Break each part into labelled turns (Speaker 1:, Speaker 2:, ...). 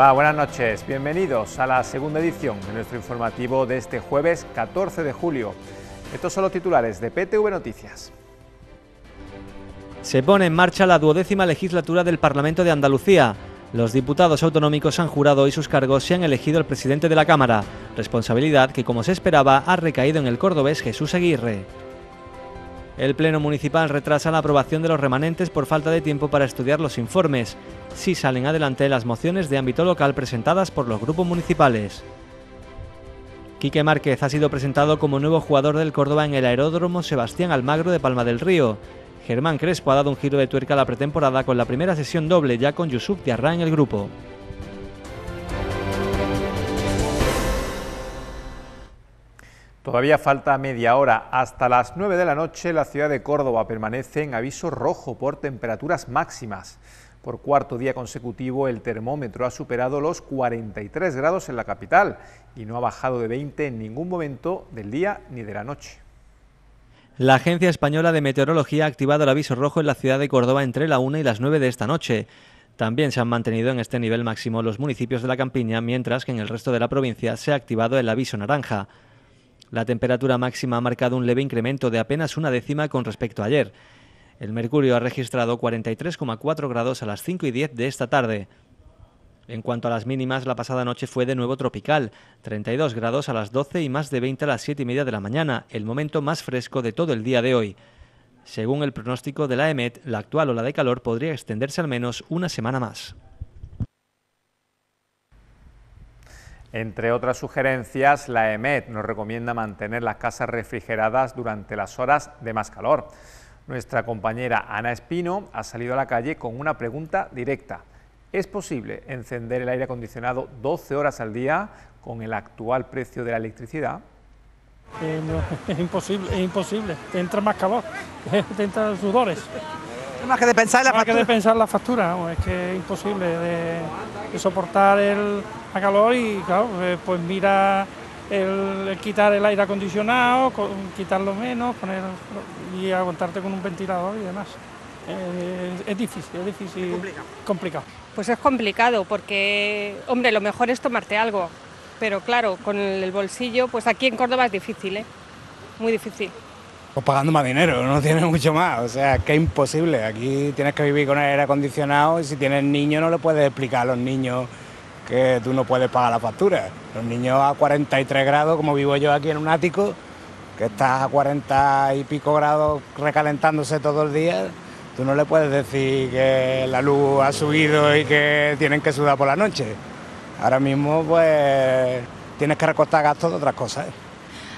Speaker 1: Hola, buenas noches. Bienvenidos a la segunda edición de nuestro informativo de este jueves 14 de julio. Estos son los titulares de PTV Noticias.
Speaker 2: Se pone en marcha la duodécima legislatura del Parlamento de Andalucía. Los diputados autonómicos han jurado y sus cargos se han elegido el presidente de la Cámara, responsabilidad que, como se esperaba, ha recaído en el cordobés Jesús Aguirre. El Pleno Municipal retrasa la aprobación de los remanentes por falta de tiempo para estudiar los informes, si salen adelante las mociones de ámbito local presentadas por los grupos municipales. Quique Márquez ha sido presentado como nuevo jugador del Córdoba en el Aeródromo Sebastián Almagro de Palma del Río. Germán Crespo ha dado un giro de tuerca a la pretemporada con la primera sesión doble ya con Yusuf Diarra en el grupo.
Speaker 1: Todavía falta media hora. Hasta las 9 de la noche la ciudad de Córdoba permanece en aviso rojo por temperaturas máximas. Por cuarto día consecutivo el termómetro ha superado los 43 grados en la capital y no ha bajado de 20 en ningún momento del día ni de la noche.
Speaker 2: La Agencia Española de Meteorología ha activado el aviso rojo en la ciudad de Córdoba entre la 1 y las 9 de esta noche. También se han mantenido en este nivel máximo los municipios de la campiña, mientras que en el resto de la provincia se ha activado el aviso naranja. La temperatura máxima ha marcado un leve incremento de apenas una décima con respecto a ayer. El mercurio ha registrado 43,4 grados a las 5 y 10 de esta tarde. En cuanto a las mínimas, la pasada noche fue de nuevo tropical, 32 grados a las 12 y más de 20 a las 7 y media de la mañana, el momento más fresco de todo el día de hoy. Según el pronóstico de la EMET, la actual ola de calor podría extenderse al menos una semana más.
Speaker 1: Entre otras sugerencias, la EMED nos recomienda mantener las casas refrigeradas durante las horas de más calor. Nuestra compañera Ana Espino ha salido a la calle con una pregunta directa. ¿Es posible encender el aire acondicionado 12 horas al día con el actual precio de la electricidad?
Speaker 3: Eh, es imposible, es imposible. entra más calor, te entran sudores. Más que de pensar la factura. que de pensar la factura, es que es imposible de, soportar el, calor y, claro, eh, pues mira el, quitar el aire acondicionado, quitarlo menos, poner y aguantarte con un ventilador y demás. Eh, es, difícil, es difícil. complicado.
Speaker 4: complicado. Pues es complicado porque, hombre, lo mejor es tomarte algo, pero claro, con el bolsillo, pues aquí en Córdoba es difícil, ¿eh? Muy difícil.
Speaker 5: Pues pagando más dinero, no tiene mucho más. O sea, que es imposible. Aquí tienes que vivir con aire acondicionado y si tienes niños no le puedes explicar a los niños que tú no puedes pagar la factura. Los niños a 43 grados, como vivo yo aquí en un ático, que estás a 40 y pico grados recalentándose todo el día, tú no le puedes decir que la luz ha subido y que tienen que sudar por la noche. Ahora mismo, pues, tienes que recortar gastos de otras cosas. ¿eh?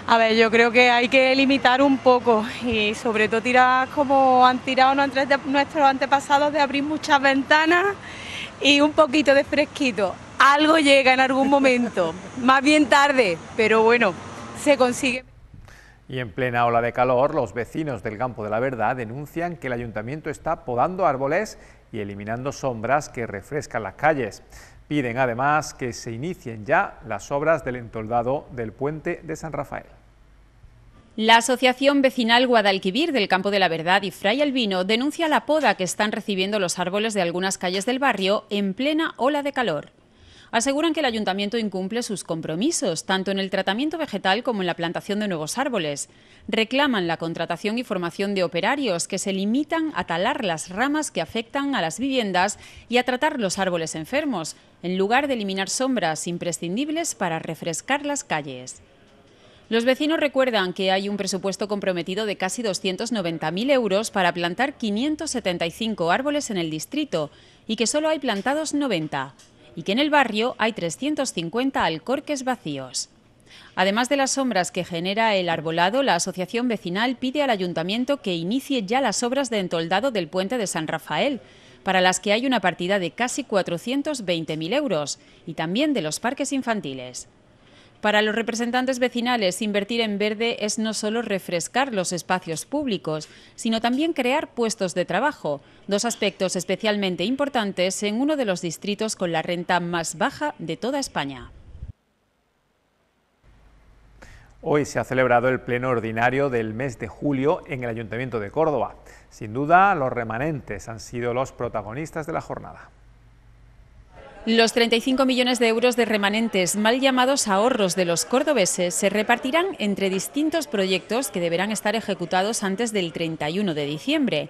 Speaker 4: A ver, yo creo que hay que limitar un poco y sobre todo tirar como han tirado nuestros antepasados de abrir muchas ventanas y un poquito de fresquito. Algo llega en algún momento, más bien tarde, pero bueno, se consigue.
Speaker 1: Y en plena ola de calor, los vecinos del Campo de la Verdad denuncian que el ayuntamiento está podando árboles y eliminando sombras que refrescan las calles. Piden además que se inicien ya las obras del entoldado del puente de San Rafael.
Speaker 4: La Asociación Vecinal Guadalquivir del Campo de la Verdad y Fray Albino denuncia la poda que están recibiendo los árboles de algunas calles del barrio en plena ola de calor aseguran que el ayuntamiento incumple sus compromisos, tanto en el tratamiento vegetal como en la plantación de nuevos árboles. Reclaman la contratación y formación de operarios que se limitan a talar las ramas que afectan a las viviendas y a tratar los árboles enfermos, en lugar de eliminar sombras imprescindibles para refrescar las calles. Los vecinos recuerdan que hay un presupuesto comprometido de casi 290.000 euros para plantar 575 árboles en el distrito y que solo hay plantados 90 y que en el barrio hay 350 alcorques vacíos. Además de las sombras que genera el arbolado, la asociación vecinal pide al ayuntamiento que inicie ya las obras de entoldado del puente de San Rafael, para las que hay una partida de casi 420.000 euros, y también de los parques infantiles. Para los representantes vecinales, invertir en verde es no solo refrescar los espacios públicos, sino también crear puestos de trabajo, dos aspectos especialmente importantes en uno de los distritos con la renta más baja de toda España.
Speaker 1: Hoy se ha celebrado el pleno ordinario del mes de julio en el Ayuntamiento de Córdoba. Sin duda, los remanentes han sido los protagonistas de la jornada.
Speaker 4: Los 35 millones de euros de remanentes, mal llamados ahorros de los cordobeses, se repartirán entre distintos proyectos que deberán estar ejecutados antes del 31 de diciembre.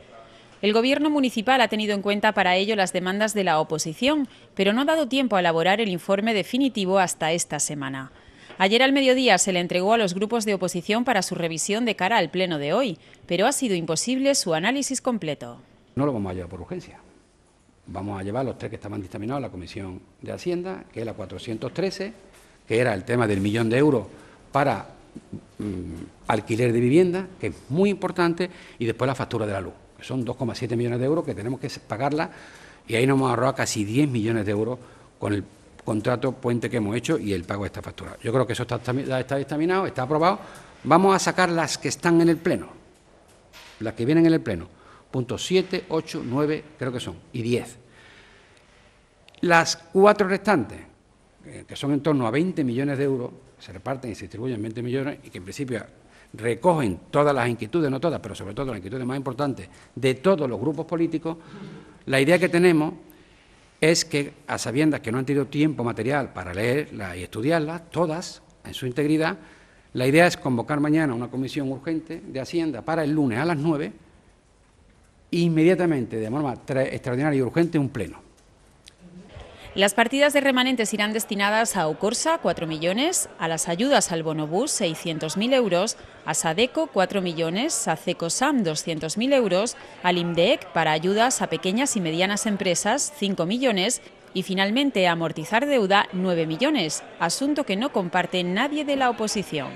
Speaker 4: El Gobierno municipal ha tenido en cuenta para ello las demandas de la oposición, pero no ha dado tiempo a elaborar el informe definitivo hasta esta semana. Ayer al mediodía se le entregó a los grupos de oposición para su revisión de cara al pleno de hoy, pero ha sido imposible su análisis completo.
Speaker 6: No lo vamos a llevar por urgencia vamos a llevar los tres que estaban dictaminados a la Comisión de Hacienda, que es la 413, que era el tema del millón de euros para mm, alquiler de vivienda, que es muy importante, y después la factura de la luz, que son 2,7 millones de euros que tenemos que pagarla, y ahí nos hemos ahorrado casi 10 millones de euros con el contrato puente que hemos hecho y el pago de esta factura. Yo creo que eso está, está está aprobado. Vamos a sacar las que están en el Pleno, las que vienen en el Pleno puntos 7, 8, 9, creo que son, y 10. Las cuatro restantes, eh, que son en torno a 20 millones de euros, se reparten y se distribuyen 20 millones y que en principio recogen todas las inquietudes, no todas, pero sobre todo las inquietudes más importantes de todos los grupos políticos, la idea que tenemos es que, a sabiendas que no han tenido tiempo material para leerlas y estudiarlas, todas en su integridad, la idea es convocar mañana una comisión urgente de Hacienda para el lunes a las 9 inmediatamente, de forma extraordinaria y urgente, un pleno.
Speaker 4: Las partidas de remanentes irán destinadas a Ocorsa, 4 millones, a las ayudas al Bonobús, 600.000 euros, a Sadeco, 4 millones, a CECOSAM, 200.000 euros, al IMDEC, para ayudas a pequeñas y medianas empresas, 5 millones, y finalmente a amortizar deuda, 9 millones, asunto que no comparte nadie de la oposición.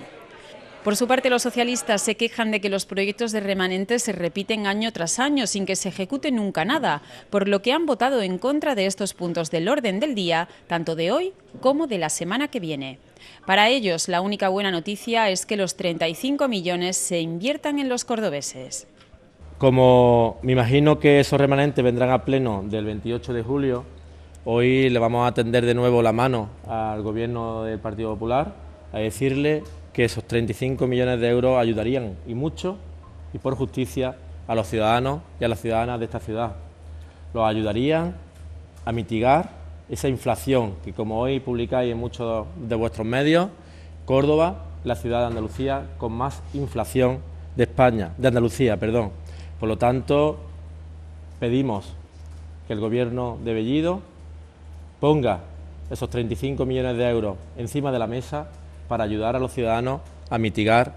Speaker 4: Por su parte, los socialistas se quejan de que los proyectos de remanentes se repiten año tras año sin que se ejecute nunca nada, por lo que han votado en contra de estos puntos del orden del día, tanto de hoy como de la semana que viene. Para ellos, la única buena noticia es que los 35 millones se inviertan en los cordobeses.
Speaker 7: Como me imagino que esos remanentes vendrán a pleno del 28 de julio, hoy le vamos a tender de nuevo la mano al gobierno del Partido Popular a decirle que esos 35 millones de euros ayudarían, y mucho, y por justicia, a los ciudadanos y a las ciudadanas de esta ciudad. Los ayudarían a mitigar esa inflación que, como hoy publicáis en muchos de vuestros medios, Córdoba, la ciudad de Andalucía con más inflación de España, de Andalucía, perdón. Por lo tanto, pedimos que el gobierno de Bellido ponga esos 35 millones de euros encima de la mesa para ayudar a los ciudadanos a mitigar,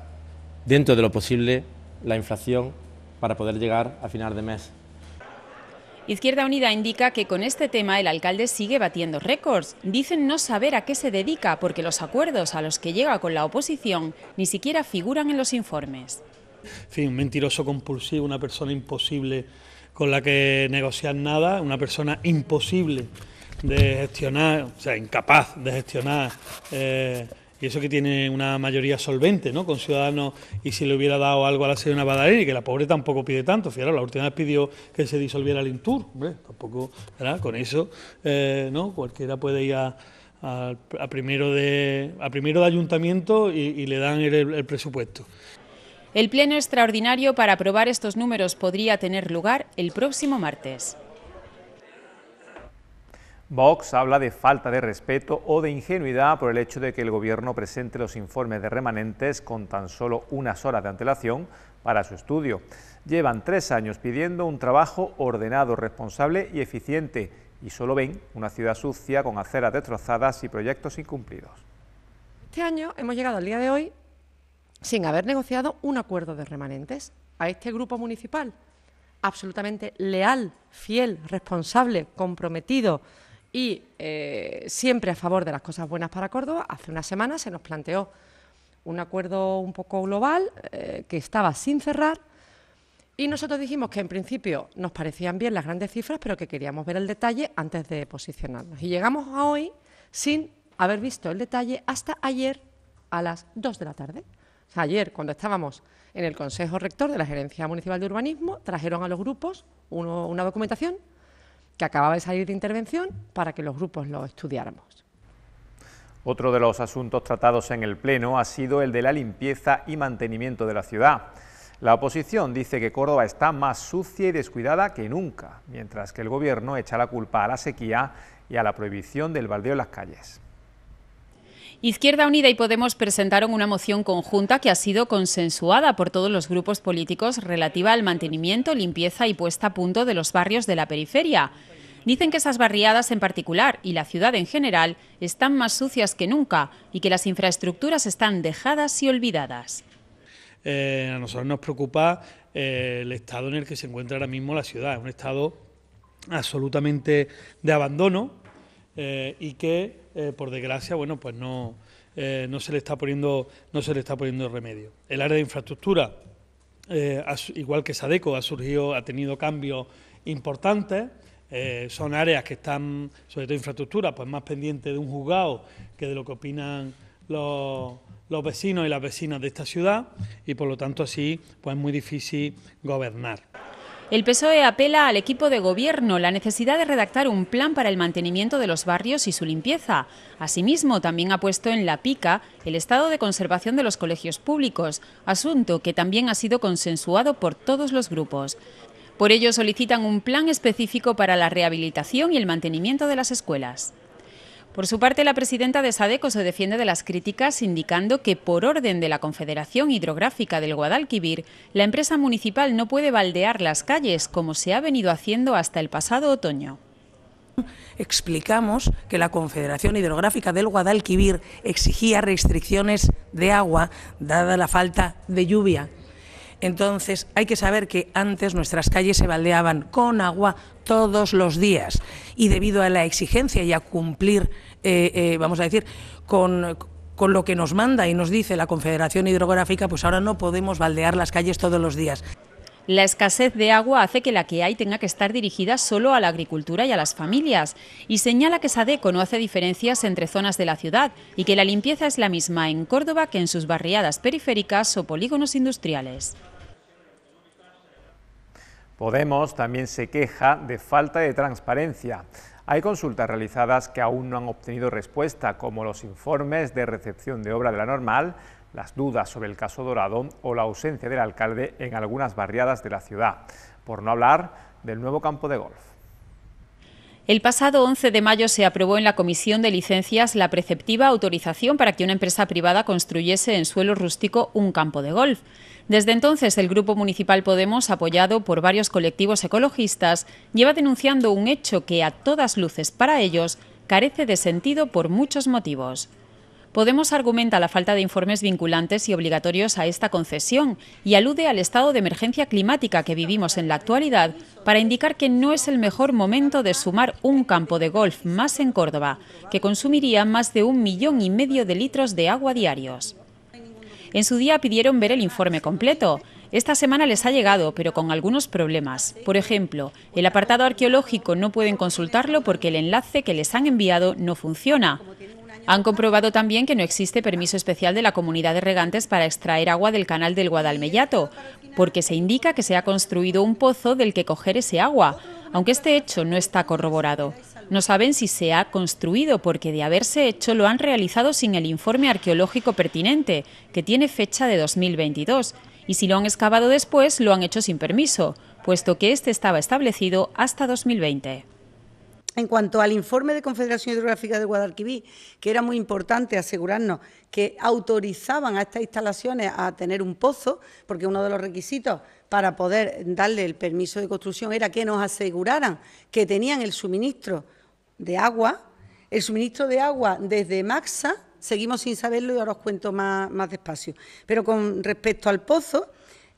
Speaker 7: dentro de lo posible, la inflación para poder llegar a final de mes.
Speaker 4: Izquierda Unida indica que con este tema el alcalde sigue batiendo récords. Dicen no saber a qué se dedica porque los acuerdos a los que llega con la oposición ni siquiera figuran en los informes.
Speaker 3: En fin, un mentiroso compulsivo, una persona imposible con la que negociar nada, una persona imposible de gestionar, o sea, incapaz de gestionar eh, y eso que tiene una mayoría solvente, ¿no? Con Ciudadanos, y si le hubiera dado algo a la señora y que la pobre tampoco pide tanto, fíjate, la última vez pidió que se disolviera el Intur, tampoco, ¿verdad? Con eso, eh, ¿no? Cualquiera puede ir a, primero, de, a primero de ayuntamiento y, le dan el, el presupuesto.
Speaker 4: El pleno extraordinario para aprobar estos números podría tener lugar el próximo martes.
Speaker 1: Vox habla de falta de respeto o de ingenuidad por el hecho de que el Gobierno presente los informes de remanentes con tan solo unas horas de antelación para su estudio. Llevan tres años pidiendo un trabajo ordenado, responsable y eficiente y solo ven una ciudad sucia con aceras destrozadas y proyectos incumplidos.
Speaker 7: Este año hemos llegado al día de hoy sin haber negociado un acuerdo de remanentes. A este grupo municipal, absolutamente leal, fiel, responsable, comprometido, y eh, siempre a favor de las cosas buenas para Córdoba, hace una semana se nos planteó un acuerdo un poco global eh, que estaba sin cerrar y nosotros dijimos que en principio nos parecían bien las grandes cifras, pero que queríamos ver el detalle antes de posicionarnos. Y llegamos a hoy sin haber visto el detalle hasta ayer a las 2 de la tarde. O sea, ayer, cuando estábamos en el Consejo Rector de la Gerencia Municipal de Urbanismo, trajeron a los grupos una documentación que acababa de salir de intervención para que los grupos lo estudiáramos.
Speaker 1: Otro de los asuntos tratados en el Pleno ha sido el de la limpieza y mantenimiento de la ciudad. La oposición dice que Córdoba está más sucia y descuidada que nunca, mientras que el Gobierno echa la culpa a la sequía y a la prohibición del baldeo en las calles.
Speaker 4: Izquierda Unida y Podemos presentaron una moción conjunta que ha sido consensuada por todos los grupos políticos relativa al mantenimiento, limpieza y puesta a punto de los barrios de la periferia. Dicen que esas barriadas en particular y la ciudad en general están más sucias que nunca y que las infraestructuras están dejadas y olvidadas.
Speaker 3: Eh, a nosotros nos preocupa eh, el estado en el que se encuentra ahora mismo la ciudad, un estado absolutamente de abandono eh, y que eh, por desgracia, bueno, pues no, eh, no, se le está poniendo, no se le está poniendo remedio. El área de infraestructura, eh, igual que Sadeco, ha surgido, ha tenido cambios importantes. son áreas que están, sobre todo infraestructura, pues más pendientes de un juzgado que de lo que opinan los, vecinos y las vecinas de esta ciudad y por lo tanto así pues es muy difícil gobernar.
Speaker 4: El PSOE apela al equipo de gobierno la necesidad de redactar un plan para el mantenimiento de los barrios y su limpieza. Asimismo, también ha puesto en la pica el estado de conservación de los colegios públicos, asunto que también ha sido consensuado por todos los grupos. Por ello solicitan un plan específico para la rehabilitación y el mantenimiento de las escuelas. Por su parte, la presidenta de Sadeco se defiende de las críticas, indicando que por orden de la Confederación Hidrográfica del Guadalquivir, la empresa municipal no puede baldear las calles como se ha venido haciendo hasta el pasado otoño explicamos que la Confederación Hidrográfica del Guadalquivir exigía restricciones de agua dada la falta de lluvia entonces hay que saber que antes nuestras calles se baldeaban con agua todos los días y
Speaker 3: debido a la exigencia y a cumplir, eh, eh, vamos a decir, con con lo que
Speaker 4: nos manda y nos dice la Confederación Hidrográfica, pues ahora no podemos baldear las calles todos los días. La escasez de agua hace que la que hay tenga que estar dirigida solo a la agricultura y a las familias. Y señala que Sadeco no hace diferencias entre zonas de la ciudad y que la limpieza es la misma en Córdoba que en sus barriadas periféricas o polígonos industriales.
Speaker 1: Podemos también se queja de falta de transparencia. Hay consultas realizadas que aún no han obtenido respuesta, como los informes de recepción de obra de la normal, las dudas sobre el caso Dorado o la ausencia del alcalde en algunas barriadas de la ciudad, por no hablar del nuevo campo de golf.
Speaker 4: El pasado 11 de mayo se aprobó en la Comisión de Licencias la preceptiva autorización para que una empresa privada construyese en suelo rústico un campo de golf. Desde entonces, el Grupo Municipal Podemos, apoyado por varios colectivos ecologistas, lleva denunciando un hecho que, a todas luces para ellos, carece de sentido por muchos motivos. Podemos argumenta la falta de informes vinculantes y obligatorios a esta concesión y alude al estado de emergencia climática que vivimos en la actualidad para indicar que no es el mejor momento de sumar un campo de golf más en Córdoba, que consumiría más de un millón y medio de litros de agua diarios. En su día pidieron ver el informe completo. Esta semana les ha llegado, pero con algunos problemas. Por ejemplo, el apartado arqueológico no pueden consultarlo porque el enlace que les han enviado no funciona. Han comprobado también que no existe permiso especial de la comunidad de regantes para extraer agua del canal del Guadalmellato, porque se indica que se ha construido un pozo del que coger ese agua, aunque este hecho no está corroborado. No saben si se ha construido, porque de haberse hecho lo han realizado sin el informe arqueológico pertinente, que tiene fecha de 2022, y si lo han excavado después, lo han hecho sin permiso, puesto que este estaba establecido hasta 2020.
Speaker 8: En cuanto al informe de Confederación Hidrográfica de Guadalquivir, que era muy importante asegurarnos que autorizaban a estas instalaciones a tener un pozo, porque uno de los requisitos para poder darle el permiso de construcción era que nos aseguraran que tenían el suministro de agua, el suministro de agua desde Maxa, seguimos sin saberlo y ahora os cuento más, más despacio. Pero con respecto al pozo,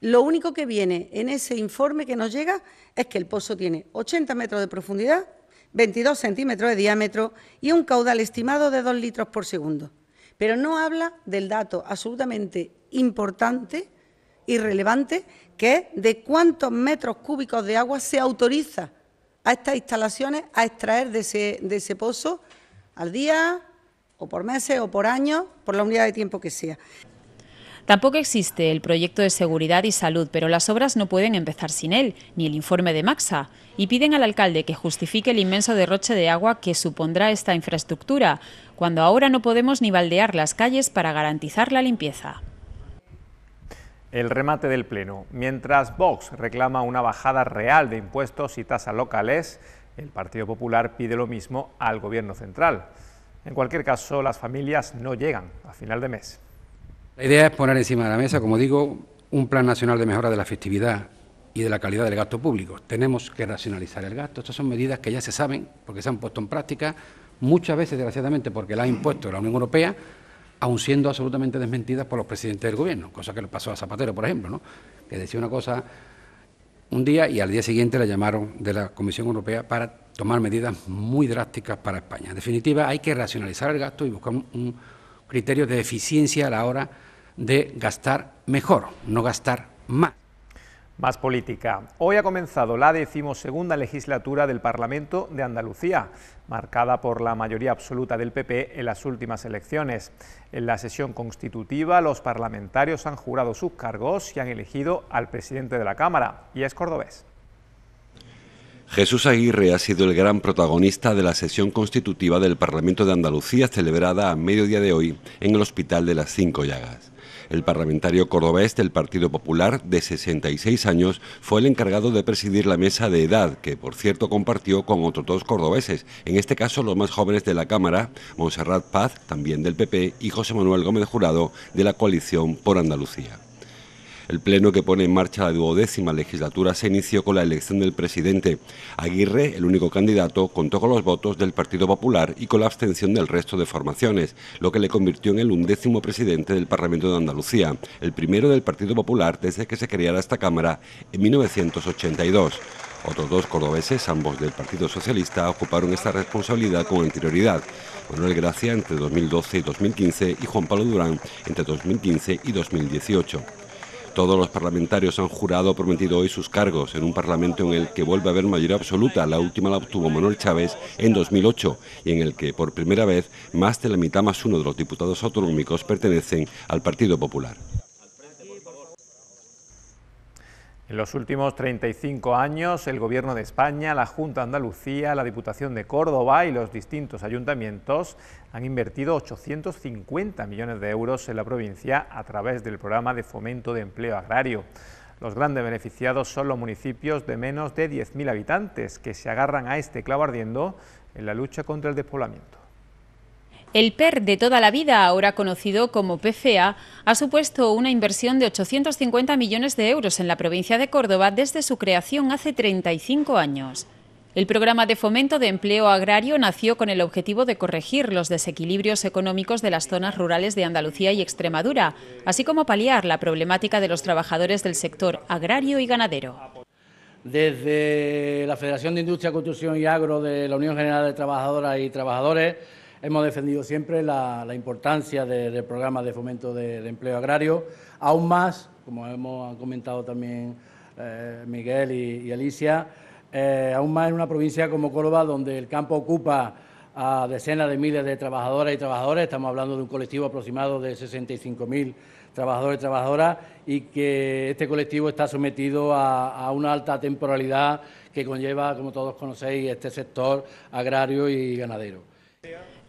Speaker 8: lo único que viene en ese informe que nos llega es que el pozo tiene 80 metros de profundidad, 22 centímetros de diámetro y un caudal estimado de 2 litros por segundo. Pero no habla del dato absolutamente importante y relevante que es de cuántos metros cúbicos de agua se autoriza a estas instalaciones a extraer de ese, pozo al día o por meses o por años, por la unidad de tiempo que sea.
Speaker 4: Tampoco existe el proyecto de seguridad y salud, pero las obras no pueden empezar sin él, ni el informe de Maxa, y piden al alcalde que justifique el inmenso derroche de agua que supondrá esta infraestructura, cuando ahora no podemos ni baldear las calles para garantizar la limpieza.
Speaker 1: El remate del Pleno. Mientras Vox reclama una bajada real de impuestos y tasas locales, el Partido Popular pide lo mismo al Gobierno Central. En cualquier caso, las familias no llegan a final de mes.
Speaker 6: La idea es poner encima de la mesa, como digo, un plan nacional de mejora de la festividad y de la calidad del gasto público. Tenemos que racionalizar el gasto. Estas son medidas que ya se saben porque se han puesto en práctica muchas veces, desgraciadamente, porque la ha impuesto la Unión Europea aun siendo absolutamente desmentidas por los presidentes del gobierno, cosa que le pasó a Zapatero, por ejemplo, que decía una cosa un día y al día siguiente la llamaron de la Comisión Europea para tomar medidas muy drásticas para España. En definitiva, hay que racionalizar el gasto y buscar un criterio de
Speaker 1: eficiencia a la hora de gastar mejor, no gastar más. Más política. Hoy ha comenzado la decimosegunda legislatura del Parlamento de Andalucía, marcada por la mayoría absoluta del PP en las últimas elecciones. En la sesión constitutiva, los parlamentarios han jurado sus cargos y han elegido al presidente de la Cámara, y es cordobés.
Speaker 8: Jesús Aguirre ha sido el gran protagonista de la sesión constitutiva del Parlamento de Andalucía celebrada a mediodía de hoy en el Hospital de las Cinco Llagas. El parlamentario cordobés del Partido Popular, de 66 años, fue el encargado de presidir la mesa de edad, que por cierto compartió con otros dos cordobeses, en este caso los más jóvenes de la Cámara, Monserrat Paz, también del PP, y José Manuel Gómez Jurado, de la coalición por Andalucía. El pleno que pone en marcha la duodécima legislatura se inició con la elección del presidente. Aguirre, el único candidato, contó con los votos del Partido Popular y con la abstención del resto de formaciones, lo que le convirtió en el undécimo presidente del Parlamento de Andalucía, el primero del Partido Popular desde que se creara esta Cámara en 1982. Otros dos cordobeses, ambos del Partido Socialista, ocuparon esta responsabilidad con anterioridad. Manuel Gracia entre 2012 y 2015 y Juan Pablo Durán entre 2015 y 2018. Todos los parlamentarios han jurado prometido hoy sus cargos en un Parlamento en el que vuelve a haber mayoría absoluta. La última la obtuvo Manuel Chávez en 2008 y en el que por primera vez más de la mitad más uno de los diputados autonómicos pertenecen al Partido Popular.
Speaker 1: En los últimos 35 años, el Gobierno de España, la Junta de Andalucía, la Diputación de Córdoba y los distintos ayuntamientos han invertido 850 millones de euros en la provincia a través del programa de fomento de empleo agrario. Los grandes beneficiados son los municipios de menos de 10.000 habitantes que se agarran a este clavo ardiendo en la lucha contra el despoblamiento.
Speaker 4: El PER de toda la vida, ahora conocido como PFA, ha supuesto una inversión de 850 millones de euros en la provincia de Córdoba desde su creación hace 35 años. El programa de fomento de empleo agrario nació con el objetivo de corregir los desequilibrios económicos de las zonas rurales de Andalucía y Extremadura, así como paliar la problemática de los trabajadores del sector agrario y ganadero
Speaker 9: desde la Federación de Industria, Construcción y Agro de la Unión General de Trabajadoras y Trabajadores Hemos defendido siempre la, importancia del programa de fomento de, empleo agrario, aún más, como hemos comentado también eh, Miguel y, Alicia, eh, aún más en una provincia como Córdoba, donde el campo ocupa a decenas de miles de trabajadoras y trabajadores, estamos hablando de un colectivo aproximado de 65.000 trabajadores y trabajadoras, y que este colectivo está sometido a, una alta temporalidad que conlleva, como todos conocéis, este sector agrario y ganadero.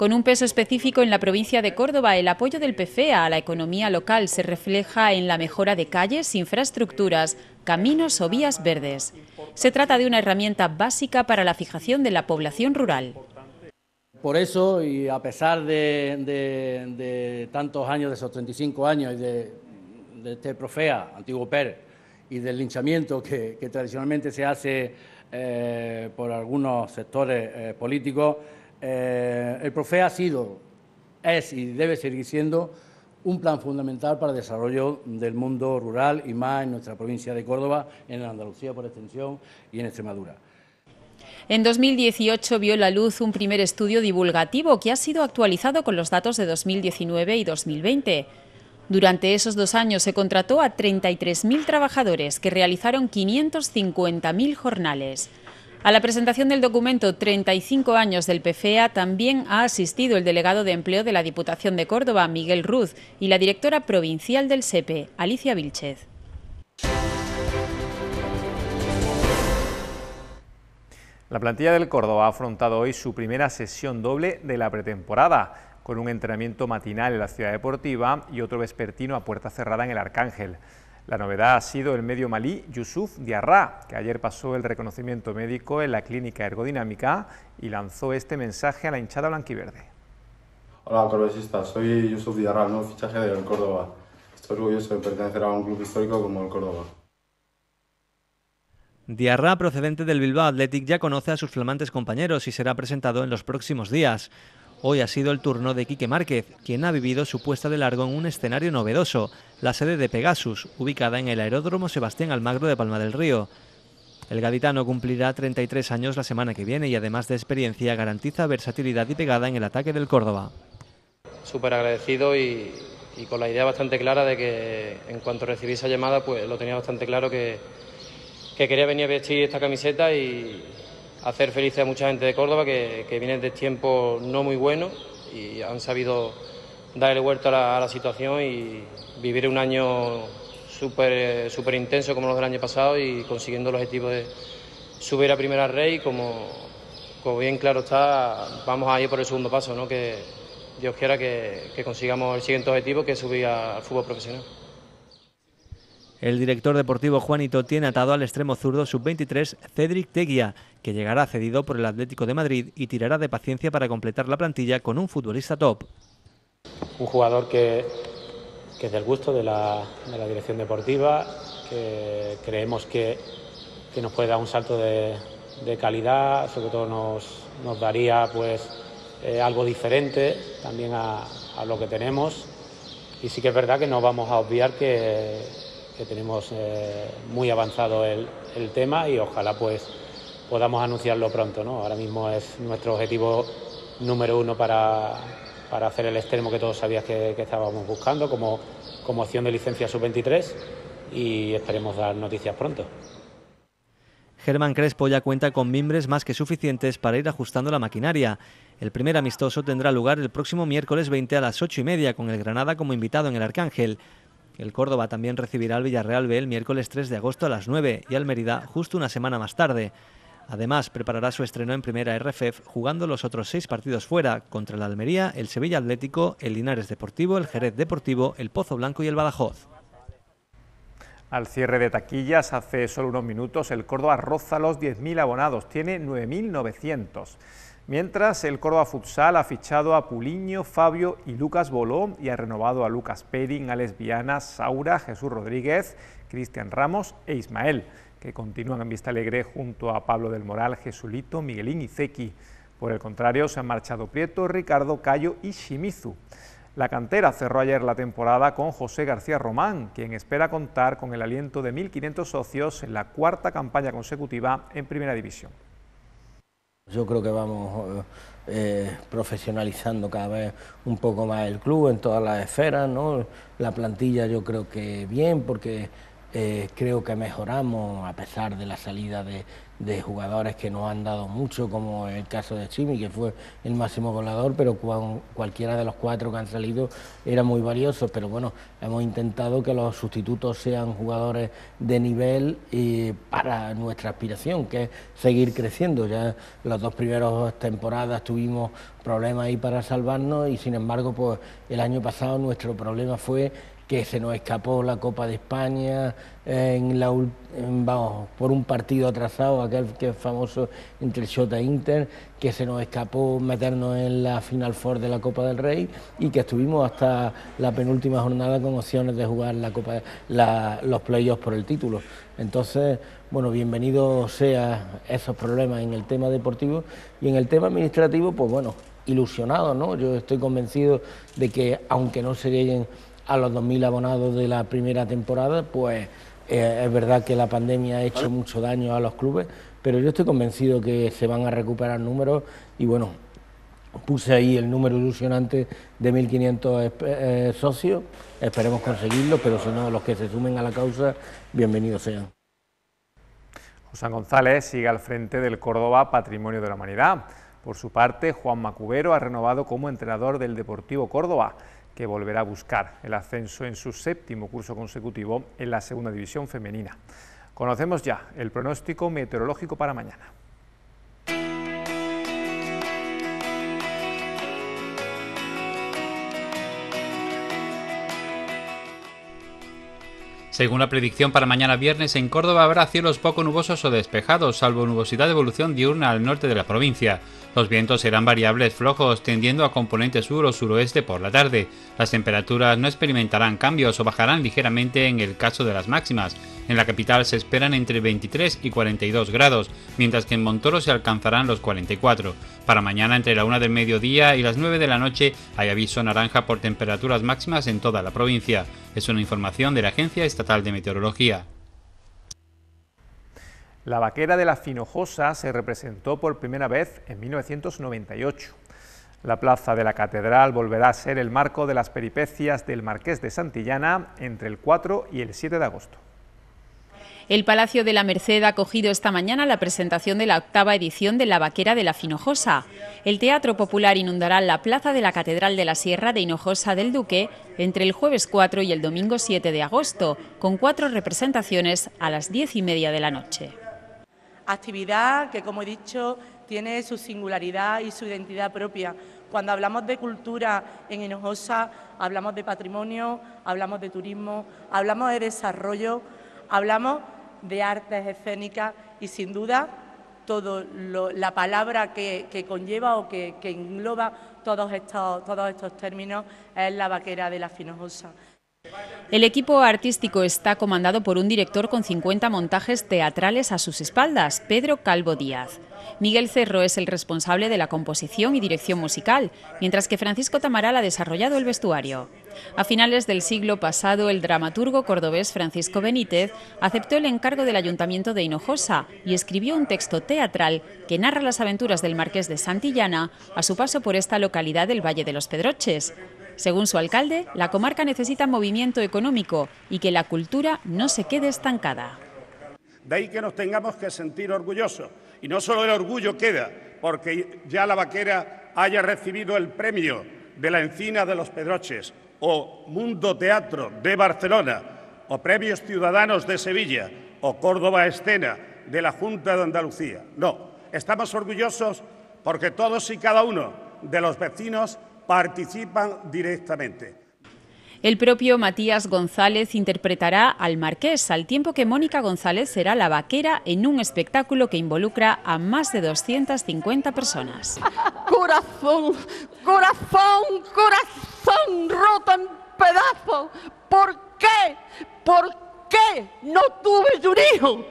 Speaker 4: Con un peso específico en la provincia de Córdoba, el apoyo del PFEA a la economía local se refleja en la mejora de calles, infraestructuras, caminos o vías verdes. Se trata de una herramienta básica para la fijación de la población rural.
Speaker 9: Por eso, y a pesar de, tantos años, de esos 35 años, de, este Profea, antiguo PER, y del linchamiento que, tradicionalmente se hace eh, por algunos sectores eh, políticos, eh, el PROFE ha sido, es y debe seguir siendo un plan fundamental para el desarrollo del mundo rural y más en nuestra provincia de Córdoba, en Andalucía por extensión y en Extremadura.
Speaker 4: En 2018 vio la luz un primer estudio divulgativo que ha sido actualizado con los datos de 2019 y 2020. Durante esos dos años se contrató a 33.000 trabajadores que realizaron 550.000 jornales. A la presentación del documento 35 años del PFEA también ha asistido el delegado de empleo de la Diputación de Córdoba, Miguel Ruz, y la directora provincial del SEPE, e, Alicia Vilchez.
Speaker 1: La plantilla del Córdoba ha afrontado hoy su primera sesión doble de la pretemporada, con un entrenamiento matinal en la ciudad deportiva y otro vespertino a puerta cerrada en el Arcángel. La novedad ha sido el medio malí Yusuf Diarra, que ayer pasó el reconocimiento médico en la clínica ergodinámica y lanzó este mensaje a la hinchada blanquiverde.
Speaker 7: Hola, corbesistas, soy Yusuf Diarra, nuevo fichaje del Córdoba. Estoy orgulloso de pertenecer a un club histórico como el Córdoba.
Speaker 2: Diarra, procedente del Bilbao Athletic, ya conoce a sus flamantes compañeros y será presentado en los próximos días. Hoy ha sido el turno de Quique Márquez, quien ha vivido su puesta de largo en un escenario novedoso, la sede de Pegasus, ubicada en el aeródromo Sebastián Almagro de Palma del Río. El gaditano cumplirá 33 años la semana que viene y además de experiencia garantiza versatilidad y pegada en el ataque del Córdoba.
Speaker 9: Súper agradecido y, con la idea bastante clara de que en cuanto recibí esa llamada pues lo tenía bastante claro que, que quería venir a vestir esta camiseta y, hacer felices a mucha gente de Córdoba que, que viene de tiempos no muy buenos y han sabido darle vuelta a la, a la situación y vivir un año súper super intenso como los del año pasado y consiguiendo el objetivo de subir a primera rey como, como bien claro está vamos a ir por el segundo paso que Dios quiera que, que consigamos el siguiente objetivo que es subir al fútbol profesional.
Speaker 2: El director deportivo Juanito tiene atado al extremo zurdo sub-23 Cedric Teguía, que llegará cedido por el Atlético de Madrid y tirará de paciencia para completar la plantilla con un futbolista top.
Speaker 7: Un jugador que, es del gusto de la, dirección deportiva, que creemos que, nos puede dar un salto de, calidad, sobre todo nos, daría pues eh, algo diferente también a, a, lo que tenemos. Y sí que es verdad que no vamos a obviar que que tenemos eh, muy avanzado el, tema y ojalá pues podamos anunciarlo pronto. ¿no? Ahora mismo es nuestro objetivo número uno para, para hacer el extremo que todos sabías que, estábamos buscando como, como opción de licencia sub-23 y esperemos dar noticias pronto.
Speaker 2: Germán Crespo ya cuenta con mimbres más que suficientes para ir ajustando la maquinaria. El primer amistoso tendrá lugar el próximo miércoles 20 a las 8 y media con el Granada como invitado en el Arcángel. El Córdoba también recibirá al Villarreal B el miércoles 3 de agosto a las 9 y al Mérida justo una semana más tarde. Además, preparará su estreno en primera RFF jugando los otros seis partidos fuera, contra el Almería, el Sevilla Atlético, el Linares Deportivo, el Jerez Deportivo,
Speaker 1: el Pozo Blanco y el Badajoz. Al cierre de taquillas, hace solo unos minutos, el Córdoba roza los 10.000 abonados, tiene 9.900. Mientras, el Córdoba Futsal ha fichado a Puliño, Fabio y Lucas Boló y ha renovado a Lucas Perin, a Viana, Saura, Jesús Rodríguez, Cristian Ramos e Ismael, que continúan en Vista Alegre junto a Pablo del Moral, Jesulito, Miguelín y Zequi. Por el contrario, se han marchado Prieto, Ricardo, Cayo y Shimizu. La cantera cerró ayer la temporada con José García Román, quien espera contar con el aliento de 1.500 socios en la cuarta campaña consecutiva en Primera División.
Speaker 5: Yo creo que vamos eh, profesionalizando cada vez un poco más el club en todas las esferas, La plantilla yo creo que bien, porque eh, creo que mejoramos a pesar de la salida de, de jugadores que no han dado mucho, como el caso de Chimi, que fue el máximo goleador, pero cualquiera de los cuatro que han salido era muy valioso. Pero bueno, hemos intentado que los sustitutos sean jugadores de nivel para nuestra aspiración, que es seguir creciendo. Ya las dos primeras temporadas tuvimos problemas ahí para salvarnos y sin embargo, pues el año pasado nuestro problema fue que se nos escapó la Copa de España eh, en la, por un partido atrasado, aquel que es famoso entre el Shota Inter, que se nos escapó meternos en la Final Four de la Copa del Rey y que estuvimos hasta la penúltima jornada con opciones de jugar la Copa, la, los playoffs por el título. Entonces, bueno, bienvenido sea esos problemas en el tema deportivo y en el tema administrativo, pues bueno, ilusionado, ¿no? Yo estoy convencido de que aunque no se lleguen a los 2.000 abonados de la primera temporada, pues eh, es verdad que la pandemia ha hecho mucho daño a los clubes, pero yo estoy convencido que se van a recuperar números y bueno, puse ahí el número ilusionante de 1.500 eh, socios, esperemos conseguirlo, pero si no, los que se sumen a la causa, bienvenidos sean.
Speaker 1: José González sigue al frente del Córdoba Patrimonio de la Humanidad. Por su parte, Juan Macubero ha renovado como entrenador del Deportivo Córdoba que volverá a buscar el ascenso en su séptimo curso consecutivo en la Segunda División Femenina. Conocemos ya el pronóstico meteorológico para mañana. Según la predicción para mañana viernes, en Córdoba habrá cielos poco nubosos o despejados, salvo nubosidad de evolución diurna al norte de la provincia. Los vientos serán variables flojos, tendiendo a componente sur o suroeste por la tarde. Las temperaturas no experimentarán cambios o bajarán ligeramente en el caso de las máximas. En la capital se esperan entre 23 y 42 grados, mientras que en Montoro se alcanzarán los 44. Para mañana entre la 1 del mediodía y las 9 de la noche hay aviso naranja por temperaturas máximas en toda la provincia. Es una información de la Agencia Estatal de Meteorología. La vaquera de la Finojosa se representó por primera vez en 1998. La plaza de la Catedral volverá a ser el marco de las peripecias del Marqués de Santillana entre el 4 y el 7 de agosto.
Speaker 4: El Palacio de la Merced ha acogido esta mañana la presentación de la octava edición de La Vaquera de la Finojosa. El Teatro Popular inundará la plaza de la Catedral de la Sierra de Hinojosa del Duque entre el jueves 4 y el domingo 7 de agosto, con cuatro representaciones a las diez y media de la noche
Speaker 8: actividad que, como he dicho, tiene su singularidad y su identidad propia. Cuando hablamos de cultura en Hinojosa, hablamos de patrimonio, hablamos de turismo, hablamos de desarrollo, hablamos de artes escénicas y, sin duda, todo la palabra que, conlleva o que, engloba todos estos, todos estos términos es la vaquera de la Finojosa.
Speaker 4: El equipo artístico está comandado por un director con 50 montajes teatrales a sus espaldas, Pedro Calvo Díaz. Miguel Cerro es el responsable de la composición y dirección musical, mientras que Francisco Tamaral ha desarrollado el vestuario. A finales del siglo pasado, el dramaturgo cordobés Francisco Benítez aceptó el encargo del Ayuntamiento de Hinojosa y escribió un texto teatral que narra las aventuras del Marqués de Santillana a su paso por esta localidad del Valle de los Pedroches. Según su alcalde, la comarca necesita movimiento económico y que la cultura no se quede estancada.
Speaker 3: De ahí que nos tengamos que sentir orgullosos. Y no solo el orgullo queda, porque ya la vaquera haya recibido el premio de la Encina de los Pedroches o Mundo Teatro de Barcelona o Premios Ciudadanos de Sevilla o Córdoba Escena de la Junta de Andalucía. No, estamos orgullosos porque todos y cada uno de los vecinos participan directamente.
Speaker 4: El propio Matías González interpretará al marqués, al tiempo que Mónica González será la vaquera en un espectáculo que involucra a más de 250 personas. Corazón, corazón, corazón roto en pedazos.
Speaker 8: ¿Por qué? ¿Por qué no tuve un hijo?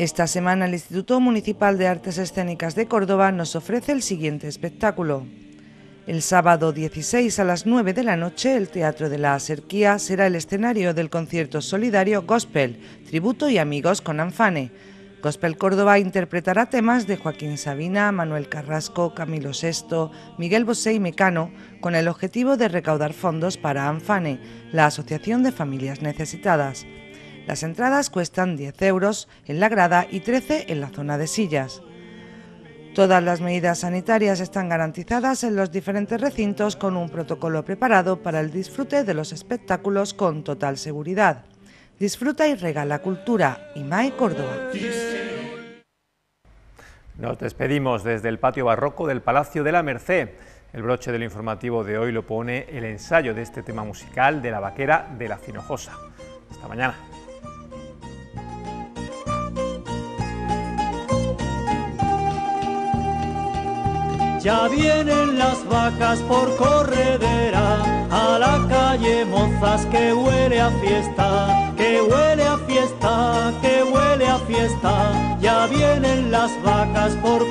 Speaker 3: Esta semana el Instituto Municipal de Artes Escénicas de Córdoba nos ofrece el siguiente espectáculo. El sábado 16 a las 9 de la noche, el Teatro de la Aserquía será el escenario del concierto solidario Gospel, Tributo y Amigos con Anfane. Gospel Córdoba interpretará temas de Joaquín Sabina, Manuel Carrasco, Camilo Sesto, Miguel Bosé y Mecano, con el objetivo de recaudar fondos para Anfane, la Asociación de Familias Necesitadas. Las entradas cuestan 10 euros en la grada y 13 en la zona de sillas. Todas las medidas sanitarias están garantizadas en los diferentes recintos con un protocolo preparado para el disfrute de los espectáculos con total seguridad. Disfruta y regala cultura. IMAE Córdoba.
Speaker 1: Nos despedimos desde el patio barroco del Palacio de la Merced. El broche del informativo de hoy lo pone el ensayo de este tema musical de la vaquera de la Cinojosa. Hasta mañana.
Speaker 5: Ya vienen las vacas por corredera a la calle Mozas que huele a fiesta, que huele a fiesta, que huele a fiesta. Ya vienen las vacas por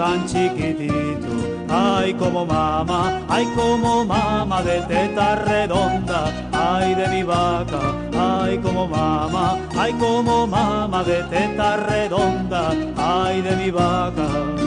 Speaker 3: tan chiquitito. Ay, como mamá, ay, como mama de teta redonda. Ay, de mi vaca, ay, como mamá, ay, como mamá de teta redonda.
Speaker 2: Ay, de mi vaca.